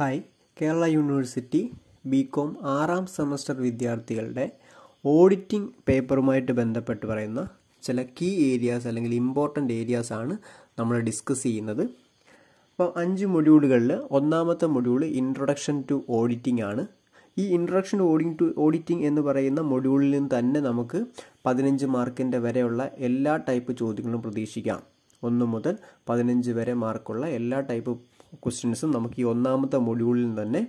hi Kerala university B com ആറാം semester വിദ്യാർത്ഥികളുടെ auditing പേപ്പറുമായിട്ട് ബന്ധപ്പെട്ട് പറയുന്ന ചില കീ ഏരിയാസ് അല്ലെങ്കിൽ ഇമ്പോർട്ടൻ്റ് ഏരിയാസ് ആണ് നമ്മൾ ഡിസ്കസ് ചെയ്യുന്നത് അപ്പോൾ അഞ്ച് മൊഡ്യൂളുകളിൽ ഒന്നാമത്തെ മൊഡ്യൂൾ ഇൻട്രൊഡക്ഷൻ ടു ഓഡിറ്റിംഗ് ആണ് ഈ introduction to auditing to auditing എന്ന് പറയുന്ന മൊഡ്യൂളിൽ നിന്ന് തന്നെ നമുക്ക് പതിനഞ്ച് മാർക്കിൻ്റെ വരെയുള്ള എല്ലാ ടൈപ്പ് ചോദ്യങ്ങളും പ്രതീക്ഷിക്കാം ഒന്ന് മുതൽ പതിനഞ്ച് വരെ മാർക്കുള്ള എല്ലാ ടൈപ്പ് ക്വസ്റ്റ്യൻസും നമുക്ക് ഈ ഒന്നാമത്തെ മൊഡ്യൂളിൽ തന്നെ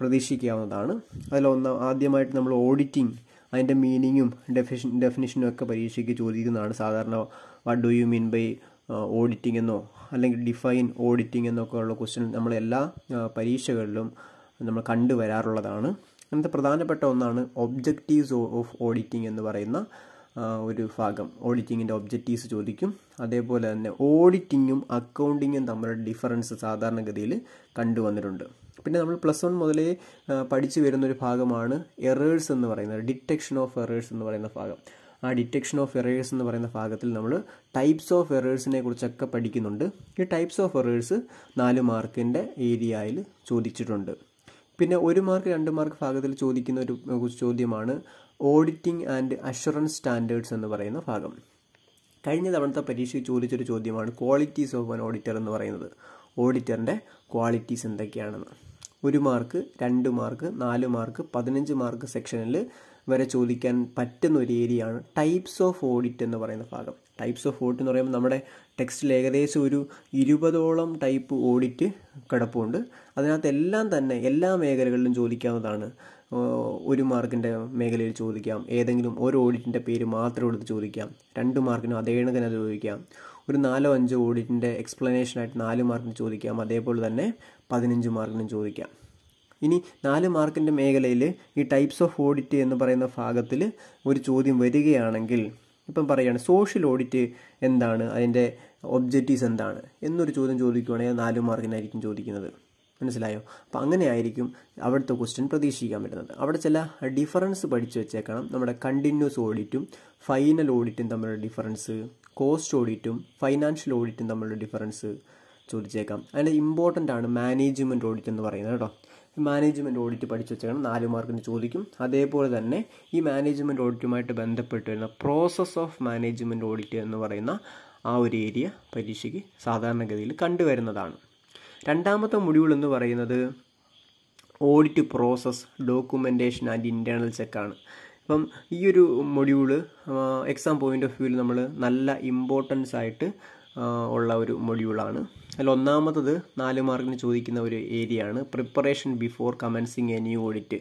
പ്രതീക്ഷിക്കാവുന്നതാണ് അതിൽ ഒന്നാം ആദ്യമായിട്ട് നമ്മൾ ഓഡിറ്റിംഗ് അതിൻ്റെ മീനിങ്ങും ഡെഫിഷൻ ഡെഫിനിഷനും ഒക്കെ പരീക്ഷയ്ക്ക് ചോദിക്കുന്നതാണ് സാധാരണ what do you mean by auditing എന്നോ അല്ലെങ്കിൽ ഡിഫൈൻ ഓഡിറ്റിംഗ് എന്നൊക്കെ ഉള്ള ക്വസ്റ്റ്യൻ നമ്മളെല്ലാ uh, പരീക്ഷകളിലും നമ്മൾ കണ്ടുവരാറുള്ളതാണ് അങ്ങനത്തെ പ്രധാനപ്പെട്ട ഒന്നാണ് ഒബ്ജക്റ്റീവ്സ് ഓഫ് ഓഡിറ്റിംഗ് എന്ന് പറയുന്ന ഒരു ഭാഗം ഓഡിറ്റിങ്ങിൻ്റെ ഒബ്ജക്റ്റീവ്സ് ചോദിക്കും അതേപോലെ തന്നെ ഓഡിറ്റിങ്ങും അക്കൗണ്ടിങ്ങും തമ്മിലുള്ള ഡിഫറൻസ് സാധാരണഗതിയിൽ കണ്ടുവന്നിട്ടുണ്ട് പിന്നെ നമ്മൾ പ്ലസ് വൺ മുതലേ പഠിച്ചു വരുന്നൊരു ഭാഗമാണ് എറേഴ്സ് എന്ന് പറയുന്നത് ഡിറ്റക്ഷൻ ഓഫ് എറേഴ്സ് എന്ന് പറയുന്ന ഭാഗം ആ ഡിറ്റക്ഷൻ ഓഫ് എറേഴ്സ് എന്ന് പറയുന്ന ഭാഗത്തിൽ നമ്മൾ ടൈപ്സ് ഓഫ് എറേഴ്സിനെ കുറിച്ചൊക്കെ പഠിക്കുന്നുണ്ട് ഈ ടൈപ്സ് ഓഫ് എറേഴ്സ് നാല് മാർക്കിൻ്റെ ഏരിയയിൽ ചോദിച്ചിട്ടുണ്ട് പിന്നെ ഒരു മാർക്ക് രണ്ട് മാർക്ക് ഭാഗത്തിൽ ചോദിക്കുന്ന ഒരു ചോദ്യമാണ് ഓഡിറ്റിംഗ് ആൻഡ് അഷുറൻസ് സ്റ്റാൻഡേർഡ്സ് എന്ന് പറയുന്ന ഭാഗം കഴിഞ്ഞ തവണത്തെ പരീക്ഷയ്ക്ക് ചോദിച്ചൊരു ചോദ്യമാണ് ക്വാളിറ്റീസ് ഓഫ് ആൻ ഓഡിറ്റർ എന്ന് പറയുന്നത് ഓഡിറ്ററിൻ്റെ ക്വാളിറ്റീസ് എന്തൊക്കെയാണെന്ന് ഒരു മാർക്ക് രണ്ട് മാർക്ക് നാല് മാർക്ക് പതിനഞ്ച് മാർക്ക് സെക്ഷനിൽ വരെ ചോദിക്കാൻ പറ്റുന്ന ഒരു ഏരിയയാണ് ടൈപ്സ് ഓഫ് ഓഡിറ്റ് എന്ന് പറയുന്ന ഭാഗം ടൈപ്സ് ഓഫ് ഓഡിറ്റ് എന്ന് പറയുമ്പോൾ നമ്മുടെ ടെക്സ്റ്റിൽ ഏകദേശം ഒരു ഇരുപതോളം ടൈപ്പ് ഓഡിറ്റ് കിടപ്പുണ്ട് അതിനകത്ത് എല്ലാം തന്നെ എല്ലാ മേഖലകളിലും ചോദിക്കാവുന്നതാണ് ഒരു മാർക്കിൻ്റെ മേഖലയിൽ ചോദിക്കാം ഏതെങ്കിലും ഒരു ഓഡിറ്റിൻ്റെ പേര് മാത്രം എടുത്ത് ചോദിക്കാം രണ്ട് മാർക്കിനും അതേ കണക്കിന് ചോദിക്കാം ഒരു നാലോ അഞ്ചോ ഓഡിറ്റിൻ്റെ എക്സ്പ്ലനേഷനായിട്ട് നാല് മാർക്കിന് ചോദിക്കാം അതേപോലെ തന്നെ പതിനഞ്ച് മാർക്കിനും ചോദിക്കാം ഇനി നാല് മാർക്കിൻ്റെ മേഖലയിൽ ഈ ടൈപ്സ് ഓഫ് ഓഡിറ്റ് എന്ന് പറയുന്ന ഭാഗത്തിൽ ഒരു ചോദ്യം വരികയാണെങ്കിൽ ഇപ്പം പറയുകയാണ് സോഷ്യൽ ഓഡിറ്റ് എന്താണ് അതിൻ്റെ ഒബ്ജക്റ്റീവ്സ് എന്താണ് എന്നൊരു ചോദ്യം ചോദിക്കുകയാണെങ്കിൽ നാല് മാർക്കിനായിരിക്കും ചോദിക്കുന്നത് മനസ്സിലായോ അപ്പോൾ അങ്ങനെയായിരിക്കും അവിടുത്തെ ക്വസ്റ്റ്യൻ പ്രതീക്ഷിക്കാൻ പറ്റുന്നത് അവിടെ ചില ഡിഫറൻസ് പഠിച്ചു വെച്ചേക്കണം നമ്മുടെ കണ്ടിന്യൂസ് ഓഡിറ്റും ഫൈനൽ ഓഡിറ്റും തമ്മിലുള്ള ഡിഫറൻസ് കോസ്റ്റ് ഓഡിറ്റും ഫൈനാൻഷ്യൽ ഓഡിറ്റും തമ്മിലുള്ള ഡിഫറൻസ് ചോദിച്ചേക്കാം അതിൻ്റെ ഇമ്പോർട്ടൻ്റ് ആണ് മാനേജ്മെൻറ്റ് ഓഡിറ്റ് എന്ന് പറയുന്നത് കേട്ടോ മാനേജ്മെൻറ്റ് ഓഡിറ്റ് പഠിച്ചു വെച്ചേക്കണം നാല് മാർക്കിന് ചോദിക്കും അതേപോലെ തന്നെ ഈ മാനേജ്മെൻറ്റ് ഓഡിറ്റുമായിട്ട് ബന്ധപ്പെട്ട് വരുന്ന പ്രോസസ്സ് ഓഫ് മാനേജ്മെൻറ്റ് ഓഡിറ്റ് എന്ന് പറയുന്ന ആ ഒരു ഏരിയ പരീക്ഷയ്ക്ക് സാധാരണഗതിയിൽ കണ്ടുവരുന്നതാണ് രണ്ടാമത്തെ മൊഡ്യൂൾ എന്ന് പറയുന്നത് audit process documentation and internal ചെക്കാണ് അപ്പം ഈ ഒരു മൊഡ്യൂള് എക്സാം പോയിൻ്റ് ഓഫ് വ്യൂവിൽ നമ്മൾ നല്ല ഇമ്പോർട്ടൻസ് ആയിട്ട് ഉള്ള ഒരു മൊഡ്യൂളാണ് അതിൽ ഒന്നാമത്തത് നാല് മാർക്കിന് ചോദിക്കുന്ന ഒരു ഏരിയ ആണ് preparation before commencing a new audit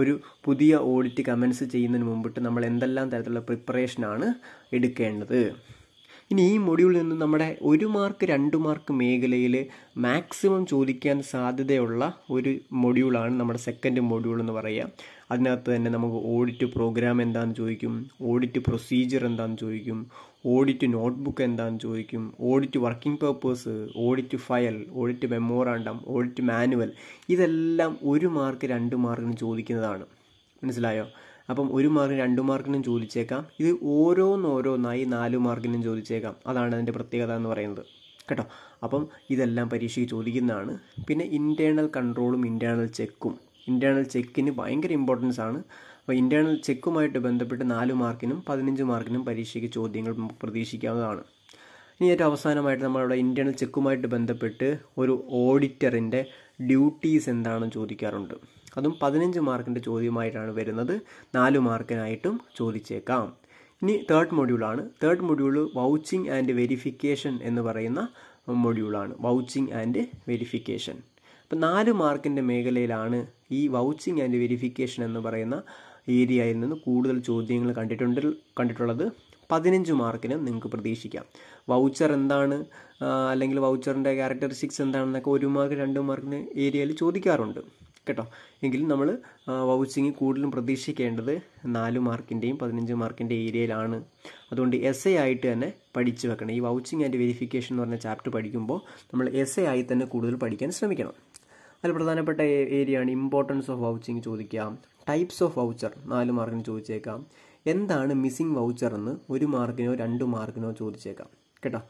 ഒരു പുതിയ ഓഡിറ്റ് കമൻസ് ചെയ്യുന്നതിന് മുമ്പിട്ട് നമ്മൾ എന്തെല്ലാം തരത്തിലുള്ള പ്രിപ്പറേഷനാണ് എടുക്കേണ്ടത് ഇനി ഈ മൊഡ്യൂളിൽ നിന്ന് നമ്മുടെ ഒരു മാർക്ക് രണ്ട് മാർക്ക് മേഖലയിൽ മാക്സിമം ചോദിക്കാൻ സാധ്യതയുള്ള ഒരു മൊഡ്യൂളാണ് നമ്മുടെ സെക്കൻഡ് മൊഡ്യൂൾ എന്ന് പറയുക അതിനകത്ത് തന്നെ നമുക്ക് ഓഡിറ്റ് പ്രോഗ്രാം എന്താണെന്ന് ചോദിക്കും ഓഡിറ്റ് പ്രൊസീജിയർ എന്താണെന്ന് ചോദിക്കും ഓഡിറ്റ് നോട്ട്ബുക്ക് എന്താണെന്ന് ചോദിക്കും audit working papers audit file audit memorandum audit manual ഇതെല്ലാം ഒരു മാർക്ക് രണ്ട് മാർക്കിന് ചോദിക്കുന്നതാണ് മനസ്സിലായോ അപ്പം ഒരു മാർക്കിന് രണ്ട് മാർക്കിനും ചോദിച്ചേക്കാം ഇത് ഓരോന്നോരോന്നായി നാല് മാർക്കിനും ചോദിച്ചേക്കാം അതാണ് അതിൻ്റെ പ്രത്യേകത എന്ന് പറയുന്നത് കേട്ടോ അപ്പം ഇതെല്ലാം പരീക്ഷയ്ക്ക് ചോദിക്കുന്നതാണ് പിന്നെ ഇൻറ്റേർണൽ കൺട്രോളും ഇൻറ്റേർണൽ ചെക്കും ഇൻറ്റേർണൽ ചെക്കിന് ഭയങ്കര ഇമ്പോർട്ടൻസ് ആണ് അപ്പോൾ ഇൻറ്റേർണൽ ചെക്കുമായിട്ട് ബന്ധപ്പെട്ട് നാല് മാർക്കിനും പതിനഞ്ച് മാർക്കിനും പരീക്ഷയ്ക്ക് ചോദ്യങ്ങൾ പ്രതീക്ഷിക്കാവുന്നതാണ് ഇനി ഏറ്റവും അവസാനമായിട്ട് നമ്മളവിടെ ഇൻറ്റേർണൽ ചെക്കുമായിട്ട് ബന്ധപ്പെട്ട് ഒരു ഓഡിറ്ററിൻ്റെ ഡ്യൂട്ടീസ് എന്താണെന്ന് ചോദിക്കാറുണ്ട് അതും പതിനഞ്ച് മാർക്കിൻ്റെ ചോദ്യമായിട്ടാണ് വരുന്നത് നാല് മാർക്കിനായിട്ടും ചോദിച്ചേക്കാം ഇനി തേർഡ് മൊഡ്യൂളാണ് third module vouching and verification എന്ന് പറയുന്ന മൊഡ്യൂളാണ് വൗച്ചിങ് ആൻഡ് വെരിഫിക്കേഷൻ അപ്പം നാല് മാർക്കിൻ്റെ മേഖലയിലാണ് ഈ വൗച്ചിങ് ആൻഡ് വെരിഫിക്കേഷൻ എന്ന് പറയുന്ന ഏരിയയിൽ നിന്ന് കൂടുതൽ ചോദ്യങ്ങൾ കണ്ടിട്ടുണ്ട് കണ്ടിട്ടുള്ളത് പതിനഞ്ച് മാർക്കിന് നിങ്ങൾക്ക് പ്രതീക്ഷിക്കാം വൗച്ചർ എന്താണ് അല്ലെങ്കിൽ വൗച്ചറിൻ്റെ ക്യാരക്ടറിസ്റ്റിക്സ് എന്താണെന്നൊക്കെ ഒരു മാർക്ക് രണ്ട് മാർക്കിന് ഏരിയയിൽ ചോദിക്കാറുണ്ട് കേട്ടോ എങ്കിലും നമ്മൾ വൗച്ചിങ് കൂടുതലും പ്രതീക്ഷിക്കേണ്ടത് നാല് മാർക്കിൻ്റെയും പതിനഞ്ച് മാർക്കിൻ്റെ ഏരിയയിലാണ് അതുകൊണ്ട് എസ് എ ആയിട്ട് തന്നെ പഠിച്ചു വെക്കണം ഈ വൗച്ചിങ് ആൻഡ് വെരിഫിക്കേഷൻ എന്ന് പറഞ്ഞ ചാപ്റ്റർ പഠിക്കുമ്പോൾ നമ്മൾ എസ് എ ആയി തന്നെ കൂടുതൽ പഠിക്കാൻ ശ്രമിക്കണം അതിൽ പ്രധാനപ്പെട്ട ഏരിയ ആണ് ഇമ്പോർട്ടൻസ് ഓഫ് വൗച്ചിങ് ചോദിക്കാം ടൈപ്സ് ഓഫ് വൗച്ചർ നാല് മാർക്കിന് ചോദിച്ചേക്കാം എന്താണ് മിസ്സിംഗ് വൗച്ചർ എന്ന് ഒരു മാർക്കിനോ രണ്ട് മാർക്കിനോ ചോദിച്ചേക്കാം കേട്ടോ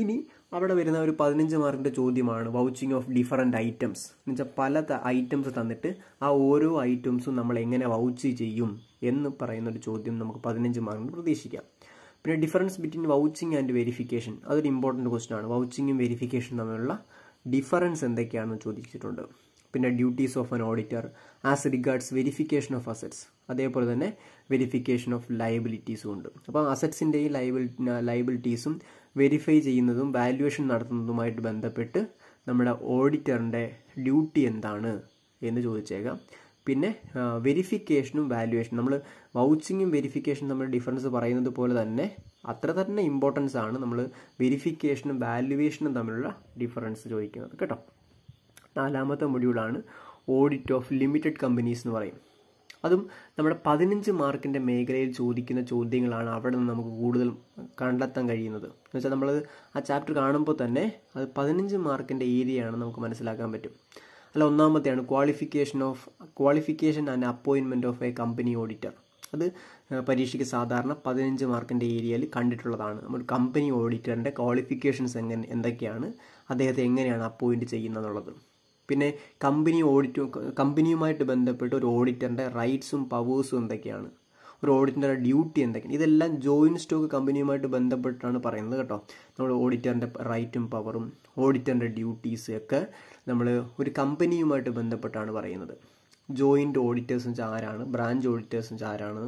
ഇനി അവിടെ വരുന്ന ഒരു പതിനഞ്ച് മാർക്കിൻ്റെ ചോദ്യമാണ് വൗച്ചിങ് ഓഫ് ഡിഫറൻറ്റ് ഐറ്റംസ് എന്ന് വെച്ചാൽ പല ഐറ്റംസ് തന്നിട്ട് ആ ഓരോ ഐറ്റംസും നമ്മൾ എങ്ങനെ വൗച്ച് ചെയ്യും എന്ന് പറയുന്ന ഒരു ചോദ്യം നമുക്ക് പതിനഞ്ച് മാർക്കിന് പ്രതീക്ഷിക്കാം പിന്നെ difference between vouching and verification അതൊരു ഇമ്പോർട്ടൻറ്റ് ക്വസ്റ്റൻ ആണ് വൗച്ചിങ്ങും വെരിഫിക്കേഷനും തമ്മിലുള്ള ഡിഫറൻസ് എന്തൊക്കെയാണെന്ന് ചോദിച്ചിട്ടുണ്ട് പിന്നെ duties of an auditor as regards verification of assets അതേപോലെ തന്നെ വെരിഫിക്കേഷൻ ഓഫ് ലയബിലിറ്റീസും ഉണ്ട് അപ്പോൾ അസറ്റ്സിൻ്റെയും ലയബിലി ലയബിലിറ്റീസും വെരിഫൈ ചെയ്യുന്നതും വാല്യുവേഷൻ നടത്തുന്നതുമായിട്ട് ബന്ധപ്പെട്ട് നമ്മുടെ ഓഡിറ്ററിൻ്റെ ഡ്യൂട്ടി എന്താണ് എന്ന് ചോദിച്ചേക്കാം പിന്നെ വെരിഫിക്കേഷനും വാല്യുവേഷനും നമ്മൾ വൗച്ചിങ്ങും വെരിഫിക്കേഷനും നമ്മൾ ഡിഫറൻസ് പറയുന്നത് പോലെ തന്നെ അത്ര തന്നെ ഇമ്പോർട്ടൻസ് ആണ് നമ്മൾ വെരിഫിക്കേഷനും വാല്യുവേഷനും തമ്മിലുള്ള ഡിഫറൻസ് ചോദിക്കുന്നത് കേട്ടോ നാലാമത്തെ മൊഡ്യൂളാണ് ഓഡിറ്റ് ഓഫ് ലിമിറ്റഡ് കമ്പനീസ് എന്ന് പറയും അതും നമ്മുടെ പതിനഞ്ച് മാർക്കിൻ്റെ മേഖലയിൽ ചോദിക്കുന്ന ചോദ്യങ്ങളാണ് അവിടെ നിന്ന് നമുക്ക് കൂടുതൽ കണ്ടെത്താൻ കഴിയുന്നത് എന്ന് വെച്ചാൽ നമ്മൾ ആ ചാപ്റ്റർ കാണുമ്പോൾ തന്നെ അത് പതിനഞ്ച് മാർക്കിൻ്റെ ഏരിയയാണ് നമുക്ക് മനസ്സിലാക്കാൻ പറ്റും അല്ല ഒന്നാമത്തെയാണ് qualification of qualification and appointment of a company auditor അത് പരീക്ഷയ്ക്ക് സാധാരണ പതിനഞ്ച് മാർക്കിൻ്റെ ഏരിയയിൽ കണ്ടിട്ടുള്ളതാണ് നമ്മുടെ കമ്പനി ഓഡിറ്ററിൻ്റെ ക്വാളിഫിക്കേഷൻസ് എങ്ങനെ എന്തൊക്കെയാണ് അദ്ദേഹത്തെ എങ്ങനെയാണ് അപ്പോയിൻറ്റ് ചെയ്യുന്നതെന്നുള്ളത് പിന്നെ കമ്പനി ഓഡിറ്റ് കമ്പനിയുമായിട്ട് ബന്ധപ്പെട്ട് ഒരു ഓഡിറ്ററിൻ്റെ റൈറ്റ്സും പവേഴ്സും എന്തൊക്കെയാണ് ഒരു ഓഡിറ്ററിൻ്റെ ഡ്യൂട്ടി എന്തൊക്കെയാണ് ഇതെല്ലാം ജോയിൻറ്റ് സ്റ്റോക്ക് കമ്പനിയുമായിട്ട് ബന്ധപ്പെട്ടാണ് പറയുന്നത് കേട്ടോ നമ്മൾ ഓഡിറ്ററിൻ്റെ റൈറ്റും പവറും ഓഡിറ്ററിൻ്റെ ഡ്യൂട്ടീസ് ഒക്കെ നമ്മൾ ഒരു കമ്പനിയുമായിട്ട് ബന്ധപ്പെട്ടാണ് പറയുന്നത് ജോയിൻറ്റ് ഓഡിറ്റേഴ്സ് വെച്ചാൽ ആരാണ് ബ്രാഞ്ച് ഓഡിറ്റേഴ്സ് വെച്ചാൽ ആരാണ്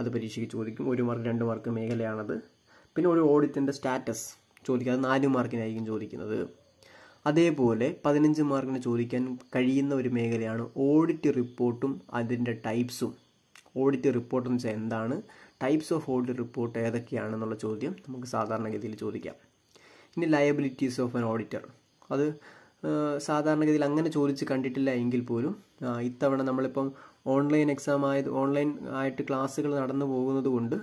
അത് പരീക്ഷയ്ക്ക് ചോദിക്കും ഒരു മാർക്ക് രണ്ട് മാർക്ക് മേഖലയാണത് പിന്നെ ഒരു ഓഡിറ്റിൻ്റെ സ്റ്റാറ്റസ് ചോദിക്കുക അത് നാല് മാർക്കിനായിരിക്കും ചോദിക്കുന്നത് അതേപോലെ പതിനഞ്ച് മാർക്കിന് ചോദിക്കാൻ കഴിയുന്ന ഒരു മേഖലയാണ് ഓഡിറ്റ് റിപ്പോർട്ടും അതിൻ്റെ ടൈപ്സും ഓഡിറ്റ് റിപ്പോർട്ട് എന്ന് വെച്ചാൽ എന്താണ് ടൈപ്സ് ഓഫ് ഓഡിറ്റ് റിപ്പോർട്ട് ഏതൊക്കെയാണെന്നുള്ള ചോദ്യം നമുക്ക് സാധാരണഗതിയിൽ ചോദിക്കാം ഇനി ലയബിലിറ്റീസ് ഓഫ് ആൻ ഓഡിറ്റർ അത് സാധാരണഗതിയിൽ അങ്ങനെ ചോദിച്ച് കണ്ടിട്ടില്ല എങ്കിൽ പോലും ഇത്തവണ നമ്മളിപ്പം ഓൺലൈൻ എക്സാം ആയത് ഓൺലൈൻ ആയിട്ട് ക്ലാസ്സുകൾ നടന്നു പോകുന്നത് കൊണ്ട്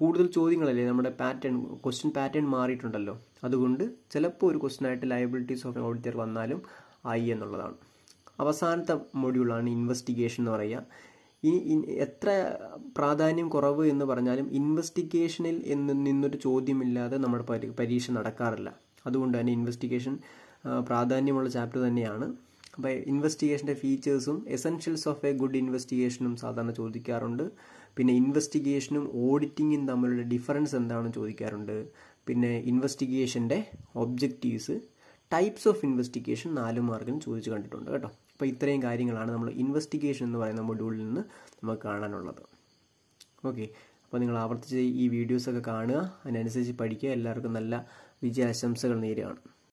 കൂടുതൽ ചോദ്യങ്ങളല്ലേ നമ്മുടെ പാറ്റേൺ ക്വസ്റ്റ്യൻ പാറ്റേൺ മാറിയിട്ടുണ്ടല്ലോ അതുകൊണ്ട് ചിലപ്പോൾ ഒരു ക്വസ്റ്റനായിട്ട് ലയബിലിറ്റീസ് ഓഫ് ഓഡിറ്റർ വന്നാലും ആയി എന്നുള്ളതാണ് അവസാനത്തെ മൊഡ്യൂളാണ് ഇൻവെസ്റ്റിഗേഷൻ എന്ന് പറയുക ഇനി എത്ര പ്രാധാന്യം കുറവ് എന്ന് പറഞ്ഞാലും ഇൻവെസ്റ്റിഗേഷനിൽ എന്ന് നിന്നൊരു ചോദ്യമില്ലാതെ നമ്മുടെ പരീക്ഷ നടക്കാറില്ല അതുകൊണ്ട് തന്നെ ഇൻവെസ്റ്റിഗേഷൻ പ്രാധാന്യമുള്ള ചാപ്റ്റർ തന്നെയാണ് അപ്പോൾ ഇൻവെസ്റ്റിഗേഷൻ്റെ ഫീച്ചേഴ്സും എസെൻഷ്യൽസ് ഓഫ് എ ഗുഡ് ഇൻവെസ്റ്റിഗേഷനും സാധാരണ ചോദിക്കാറുണ്ട് പിന്നെ ഇൻവെസ്റ്റിഗേഷനും ഓഡിറ്റിങ്ങും തമ്മിലുള്ള ഡിഫറൻസ് എന്താണെന്ന് ചോദിക്കാറുണ്ട് പിന്നെ ഇൻവെസ്റ്റിഗേഷൻ്റെ ഒബ്ജക്റ്റീവ്സ് ടൈപ്സ് ഓഫ് ഇൻവെസ്റ്റിഗേഷൻ നാല് മാർക്കിന് ചോദിച്ചു കണ്ടിട്ടുണ്ട് കേട്ടോ അപ്പോൾ ഇത്രയും കാര്യങ്ങളാണ് നമ്മൾ ഇൻവെസ്റ്റിഗേഷൻ എന്ന് പറയുന്ന മൊഡ്യൂളിൽ നിന്ന് നമുക്ക് കാണാനുള്ളത് ഓക്കെ അപ്പോൾ നിങ്ങൾ ആവർത്തിച്ച് ഈ വീഡിയോസൊക്കെ കാണുക അതിനനുസരിച്ച് പഠിക്കുക എല്ലാവർക്കും നല്ല വിജയാശംസകൾ നേരെയാണ്